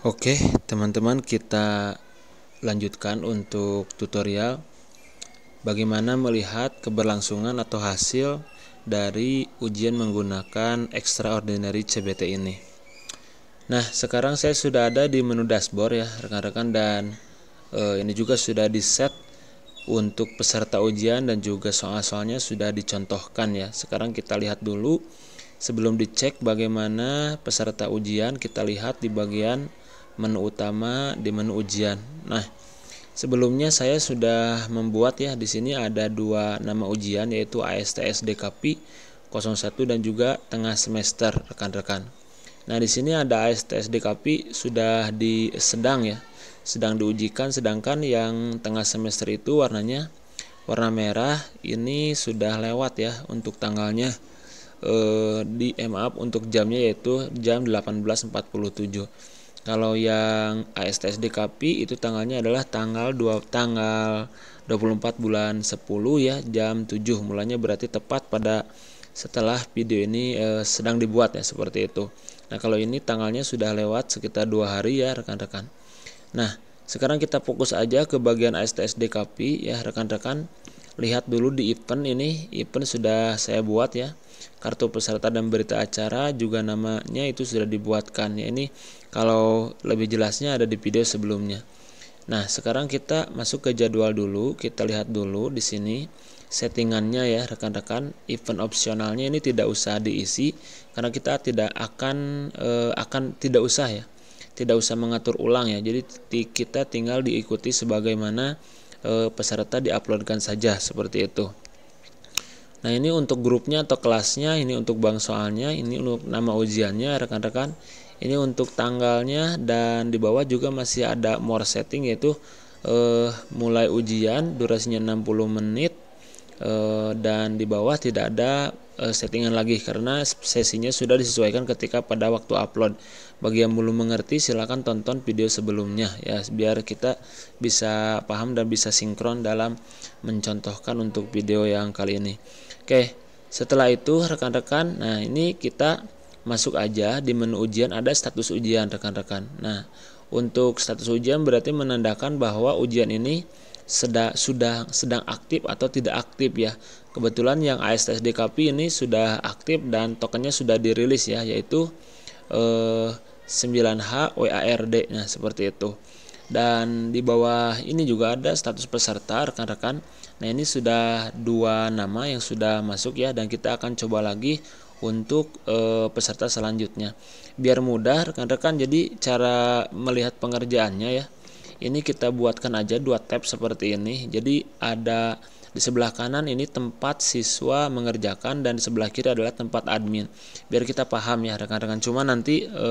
Oke, teman-teman, kita lanjutkan untuk tutorial bagaimana melihat keberlangsungan atau hasil dari ujian menggunakan extraordinary CBT ini. Nah, sekarang saya sudah ada di menu dashboard ya, rekan-rekan dan e, ini juga sudah di set untuk peserta ujian dan juga soal-soalnya sudah dicontohkan ya. Sekarang kita lihat dulu sebelum dicek bagaimana peserta ujian, kita lihat di bagian menu utama di menu ujian. Nah, sebelumnya saya sudah membuat ya di sini ada dua nama ujian yaitu ASTS DKP 01 dan juga tengah semester rekan-rekan. Nah, di sini ada ASTS DKP sudah di sedang ya. Sedang diujikan sedangkan yang tengah semester itu warnanya warna merah ini sudah lewat ya untuk tanggalnya eh, di MAP untuk jamnya yaitu jam 18.47 kalau yang ASTS DKP itu tanggalnya adalah tanggal 2 tanggal 24 bulan 10 ya jam 7 mulanya berarti tepat pada setelah video ini e, sedang dibuat ya seperti itu. Nah kalau ini tanggalnya sudah lewat sekitar dua hari ya rekan-rekan. Nah sekarang kita fokus aja ke bagian ASTS DKP ya rekan-rekan. Lihat dulu di event ini event sudah saya buat ya kartu peserta dan berita acara juga namanya itu sudah dibuatkan ya ini kalau lebih jelasnya ada di video sebelumnya. Nah, sekarang kita masuk ke jadwal dulu, kita lihat dulu di sini settingannya ya rekan-rekan. Event opsionalnya ini tidak usah diisi karena kita tidak akan e, akan tidak usah ya. Tidak usah mengatur ulang ya. Jadi kita tinggal diikuti sebagaimana e, peserta diuploadkan saja seperti itu. Nah, ini untuk grupnya atau kelasnya, ini untuk bank soalnya, ini untuk nama ujiannya rekan-rekan ini untuk tanggalnya dan di bawah juga masih ada more setting yaitu eh, mulai ujian durasinya 60 menit eh, dan di bawah tidak ada eh, settingan lagi karena sesinya sudah disesuaikan ketika pada waktu upload bagi yang belum mengerti silahkan tonton video sebelumnya ya biar kita bisa paham dan bisa sinkron dalam mencontohkan untuk video yang kali ini oke setelah itu rekan-rekan nah ini kita masuk aja di menu ujian ada status ujian rekan-rekan. Nah, untuk status ujian berarti menandakan bahwa ujian ini sedang sudah sedang aktif atau tidak aktif ya. Kebetulan yang DKP ini sudah aktif dan tokennya sudah dirilis ya yaitu eh, 9H WARD nah seperti itu. Dan di bawah ini juga ada status peserta rekan-rekan. Nah, ini sudah dua nama yang sudah masuk ya dan kita akan coba lagi untuk e, peserta selanjutnya. Biar mudah rekan-rekan jadi cara melihat pengerjaannya ya. Ini kita buatkan aja dua tab seperti ini. Jadi ada di sebelah kanan ini tempat siswa mengerjakan dan di sebelah kiri adalah tempat admin. Biar kita paham ya rekan-rekan. Cuma nanti e,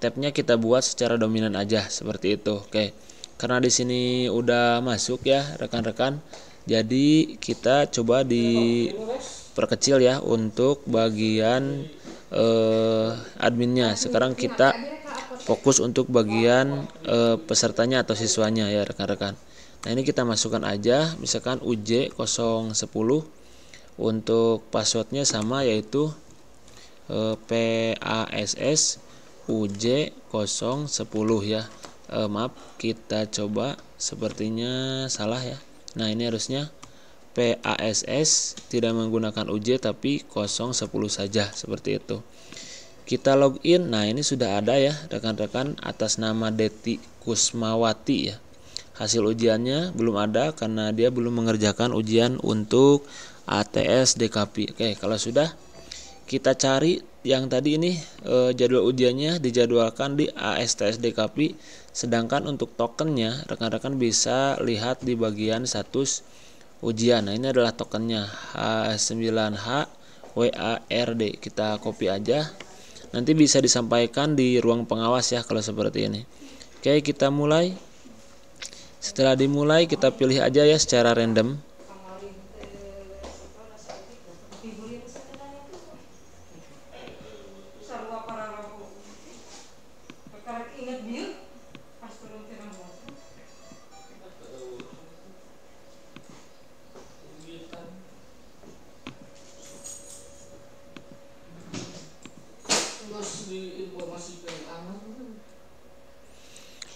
tabnya kita buat secara dominan aja seperti itu. Oke. Karena di sini udah masuk ya rekan-rekan. Jadi kita coba di perkecil ya untuk bagian eh, adminnya. Sekarang kita fokus untuk bagian eh, pesertanya atau siswanya ya rekan-rekan. Nah, ini kita masukkan aja misalkan UJ 010 untuk passwordnya sama yaitu eh, PASS UJ 010 ya. Eh, maaf, kita coba sepertinya salah ya. Nah, ini harusnya PASS tidak menggunakan UJ tapi 010 saja seperti itu. Kita login. Nah, ini sudah ada ya rekan-rekan atas nama Deti Kusmawati ya. Hasil ujiannya belum ada karena dia belum mengerjakan ujian untuk ATS DKP. Oke, kalau sudah kita cari yang tadi ini e, jadwal ujiannya dijadwalkan di ASTS DKP sedangkan untuk tokennya rekan-rekan bisa lihat di bagian status ujian. Nah, ini adalah tokennya H9H WARD. Kita copy aja. Nanti bisa disampaikan di ruang pengawas ya kalau seperti ini. Oke, kita mulai. Setelah dimulai kita pilih aja ya secara random.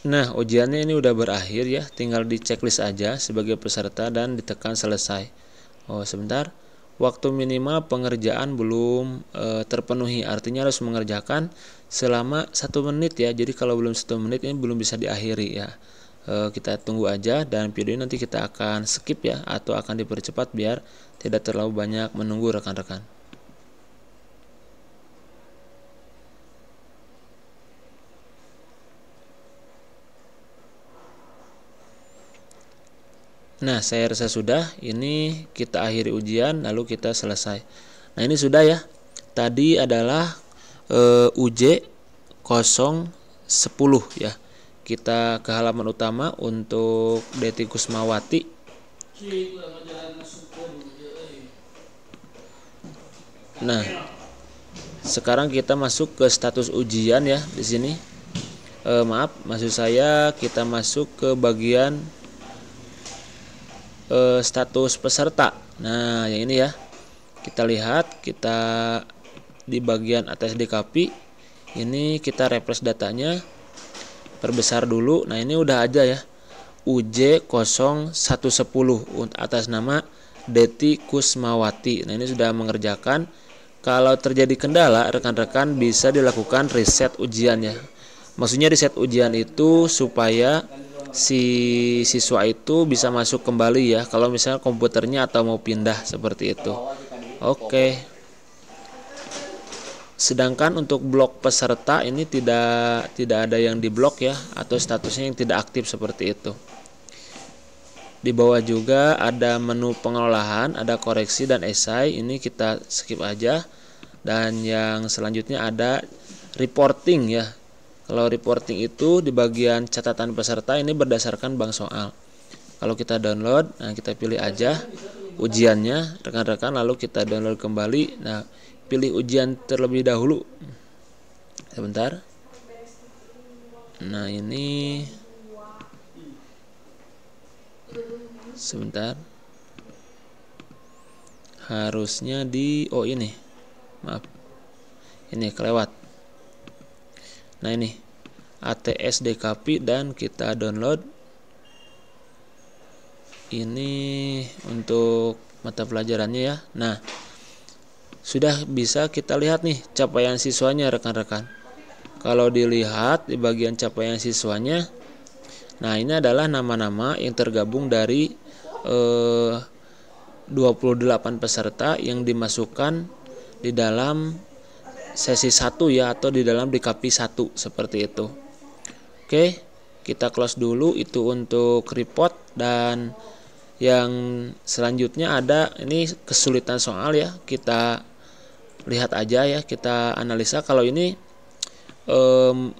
Nah, ujiannya ini udah berakhir ya, tinggal di checklist aja sebagai peserta dan ditekan selesai. Oh, sebentar. Waktu minimal pengerjaan belum e, terpenuhi, artinya harus mengerjakan selama satu menit ya. Jadi kalau belum satu menit ini belum bisa diakhiri ya. E, kita tunggu aja dan video ini nanti kita akan skip ya atau akan dipercepat biar tidak terlalu banyak menunggu rekan-rekan. Nah, saya rasa sudah. Ini kita akhiri ujian lalu kita selesai. Nah, ini sudah ya. Tadi adalah e, UJ 010 ya. Kita ke halaman utama untuk Deti Kusmawati. Nah, sekarang kita masuk ke status ujian ya di sini. E, maaf, maksud saya kita masuk ke bagian e, status peserta. Nah, yang ini ya. Kita lihat kita di bagian atas DKP ini kita refresh datanya perbesar dulu. Nah, ini udah aja ya. UJ 0110 atas nama Deti Kusmawati. Nah, ini sudah mengerjakan. Kalau terjadi kendala, rekan-rekan bisa dilakukan reset ujiannya. Maksudnya reset ujian itu supaya si siswa itu bisa masuk kembali ya kalau misalnya komputernya atau mau pindah seperti itu oke sedangkan untuk blok peserta ini tidak tidak ada yang diblok ya atau statusnya yang tidak aktif seperti itu di bawah juga ada menu pengolahan, ada koreksi dan esai ini kita skip aja dan yang selanjutnya ada reporting ya kalau reporting itu di bagian catatan peserta ini berdasarkan bank soal. Kalau kita download, nah kita pilih aja ujiannya rekan-rekan lalu kita download kembali. Nah, pilih ujian terlebih dahulu. Sebentar. Nah, ini sebentar. Harusnya di oh ini. Maaf. Ini kelewat nah ini ATS DKP dan kita download ini untuk mata pelajarannya ya nah sudah bisa kita lihat nih capaian siswanya rekan-rekan kalau dilihat di bagian capaian siswanya nah ini adalah nama-nama yang tergabung dari eh, 28 peserta yang dimasukkan di dalam sesi 1 ya atau di dalam DKP 1 seperti itu. Oke, kita close dulu itu untuk report dan yang selanjutnya ada ini kesulitan soal ya. Kita lihat aja ya, kita analisa kalau ini um,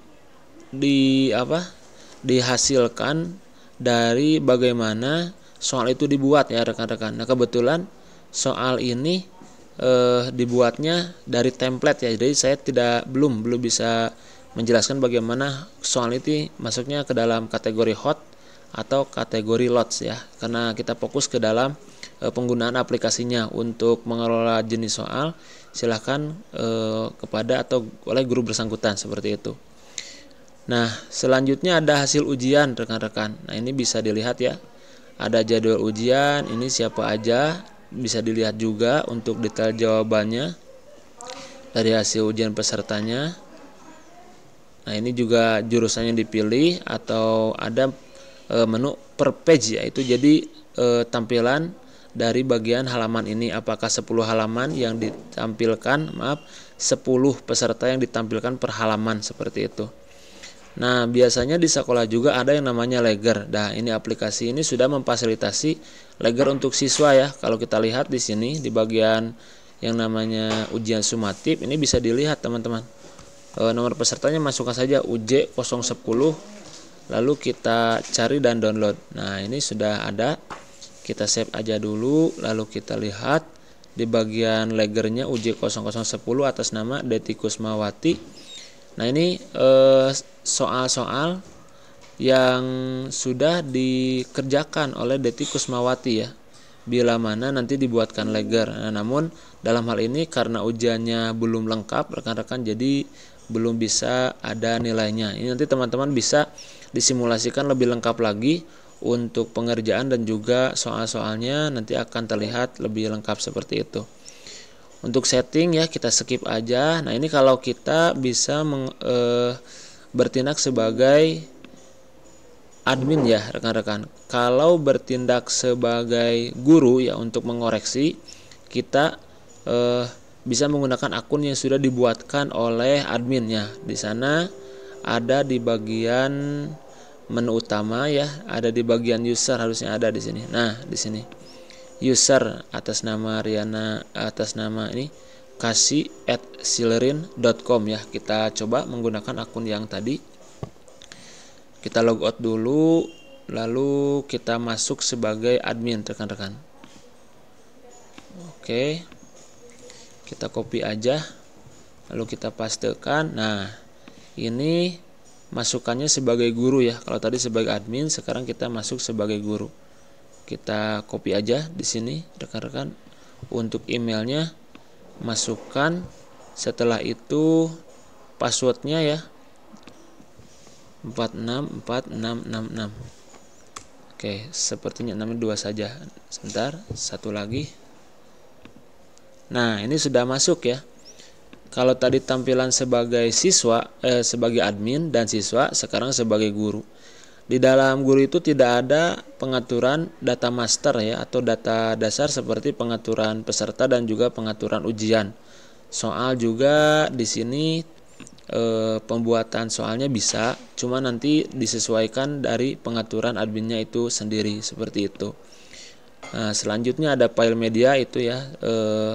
di apa? dihasilkan dari bagaimana soal itu dibuat ya rekan-rekan. Nah, kebetulan soal ini Eh, dibuatnya dari template ya jadi saya tidak belum belum bisa menjelaskan bagaimana soal itu masuknya ke dalam kategori hot atau kategori lots ya karena kita fokus ke dalam e, penggunaan aplikasinya untuk mengelola jenis soal silahkan e, kepada atau oleh guru bersangkutan seperti itu nah selanjutnya ada hasil ujian rekan-rekan nah ini bisa dilihat ya ada jadwal ujian ini siapa aja bisa dilihat juga untuk detail jawabannya dari hasil ujian pesertanya. Nah, ini juga jurusannya dipilih atau ada e, menu per page yaitu jadi e, tampilan dari bagian halaman ini apakah 10 halaman yang ditampilkan maaf 10 peserta yang ditampilkan per halaman seperti itu. Nah, biasanya di sekolah juga ada yang namanya Leger. Nah, ini aplikasi ini sudah memfasilitasi Leger untuk siswa ya. Kalau kita lihat di sini di bagian yang namanya ujian sumatif ini bisa dilihat teman-teman. E, nomor pesertanya masukkan saja UJ 010 lalu kita cari dan download. Nah, ini sudah ada. Kita save aja dulu lalu kita lihat di bagian legernya UJ 0010 atas nama Deti Kusmawati Nah ini eh, soal-soal yang sudah dikerjakan oleh Deti Kusmawati ya bila mana nanti dibuatkan leger. Nah, namun dalam hal ini karena ujiannya belum lengkap, rekan-rekan jadi belum bisa ada nilainya. Ini nanti teman-teman bisa disimulasikan lebih lengkap lagi untuk pengerjaan dan juga soal-soalnya nanti akan terlihat lebih lengkap seperti itu. Untuk setting ya kita skip aja. Nah, ini kalau kita bisa meng, e, bertindak sebagai admin ya, rekan-rekan. Kalau bertindak sebagai guru ya untuk mengoreksi, kita e, bisa menggunakan akun yang sudah dibuatkan oleh adminnya. Di sana ada di bagian menu utama ya, ada di bagian user harusnya ada di sini. Nah, di sini user atas nama Riana atas nama ini kasih at silerin.com ya kita coba menggunakan akun yang tadi kita logout dulu lalu kita masuk sebagai admin rekan-rekan oke kita copy aja lalu kita pastekan nah ini masukannya sebagai guru ya kalau tadi sebagai admin sekarang kita masuk sebagai guru kita copy aja di sini rekan-rekan untuk emailnya masukkan setelah itu passwordnya ya 464666 oke sepertinya 62 saja sebentar satu lagi nah ini sudah masuk ya kalau tadi tampilan sebagai siswa eh, sebagai admin dan siswa sekarang sebagai guru di dalam guru itu tidak ada pengaturan data master ya atau data dasar seperti pengaturan peserta dan juga pengaturan ujian. Soal juga di sini e, pembuatan soalnya bisa, cuma nanti disesuaikan dari pengaturan adminnya itu sendiri seperti itu. Nah, selanjutnya ada file media itu ya e,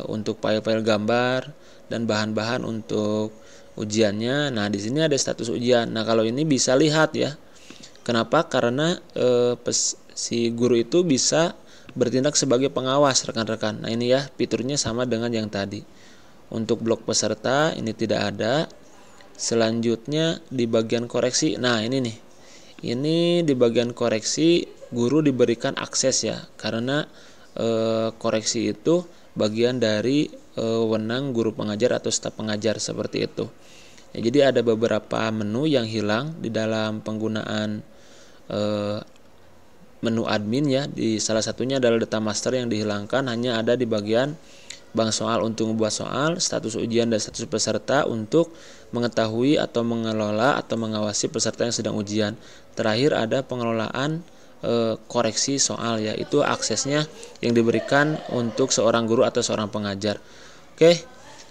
untuk file-file gambar dan bahan-bahan untuk ujiannya. Nah, di sini ada status ujian. Nah, kalau ini bisa lihat ya Kenapa? Karena e, pes, si guru itu bisa bertindak sebagai pengawas rekan-rekan. Nah, ini ya fiturnya sama dengan yang tadi. Untuk blok peserta ini tidak ada. Selanjutnya di bagian koreksi. Nah, ini nih. Ini di bagian koreksi guru diberikan akses ya karena e, koreksi itu bagian dari e, wenang guru pengajar atau staf pengajar seperti itu. Ya, jadi ada beberapa menu yang hilang di dalam penggunaan Eh, menu admin ya di salah satunya adalah data master yang dihilangkan hanya ada di bagian bank soal untuk membuat soal status ujian dan status peserta untuk mengetahui atau mengelola atau mengawasi peserta yang sedang ujian terakhir ada pengelolaan e, koreksi soal yaitu aksesnya yang diberikan untuk seorang guru atau seorang pengajar oke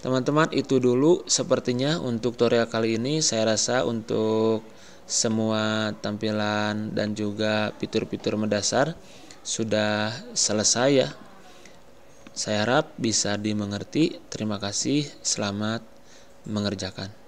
teman-teman itu dulu sepertinya untuk tutorial kali ini saya rasa untuk semua tampilan dan juga fitur-fitur mendasar sudah selesai ya. Saya harap bisa dimengerti. Terima kasih, selamat mengerjakan.